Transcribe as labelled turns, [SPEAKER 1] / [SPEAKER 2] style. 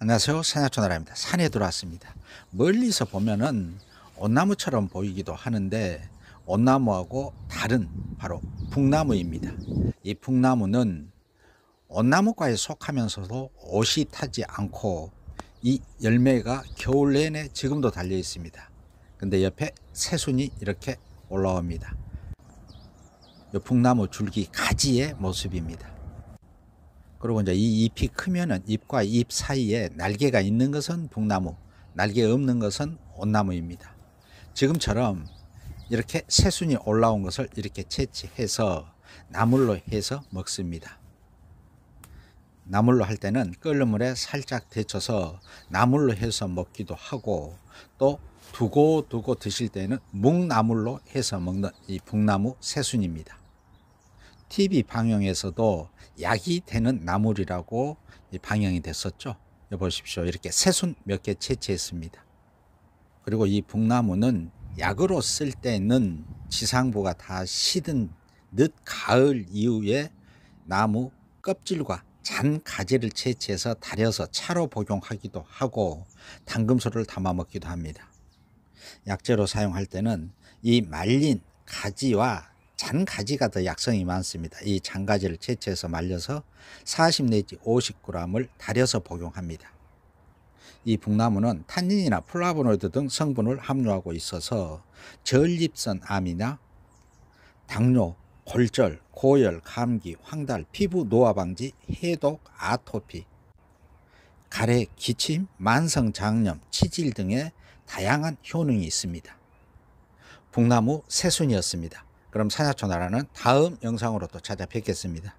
[SPEAKER 1] 안녕하세요. 세나초 나라입니다. 산에 들어왔습니다. 멀리서 보면은 온나무처럼 보이기도 하는데 온나무하고 다른 바로 풍나무입니다이풍나무는 온나무과에 속하면서도 옷이 타지 않고 이 열매가 겨울 내내 지금도 달려 있습니다. 근데 옆에 새순이 이렇게 올라옵니다. 이 북나무 줄기 가지의 모습입니다. 그리고 이제 이 잎이 크면은 잎과 잎 사이에 날개가 있는 것은 북나무, 날개 없는 것은 온나무입니다. 지금처럼 이렇게 새순이 올라온 것을 이렇게 채취해서 나물로 해서 먹습니다. 나물로 할 때는 끓는 물에 살짝 데쳐서 나물로 해서 먹기도 하고 또 두고두고 드실 때는 묵나물로 해서 먹는 이 북나무 새순입니다. TV 방영에서도 약이 되는 나물이라고 방영이 됐었죠. 보십시오. 이렇게 새순 몇 개 채취했습니다. 그리고 이 북나무는 약으로 쓸 때는 지상부가 다 시든 늦가을 이후에 나무 껍질과 잔 가지를 채취해서 달여서 차로 복용하기도 하고 당금소를 담아 먹기도 합니다. 약재로 사용할 때는 이 말린 가지와 잔가지가 더 약성이 많습니다. 이 잔가지를 채취해서 말려서 40 내지 50g을 달여서 복용합니다. 이 북나무는 탄닌이나 플라보노이드 등 성분을 함유하고 있어서 전립선 암이나 당뇨, 골절, 고열, 감기, 황달, 피부 노화 방지, 해독, 아토피, 가래, 기침, 만성 장염, 치질 등의 다양한 효능이 있습니다. 북나무 새순이었습니다. 그럼 사자초나라는 다음 영상으로 또 찾아뵙겠습니다.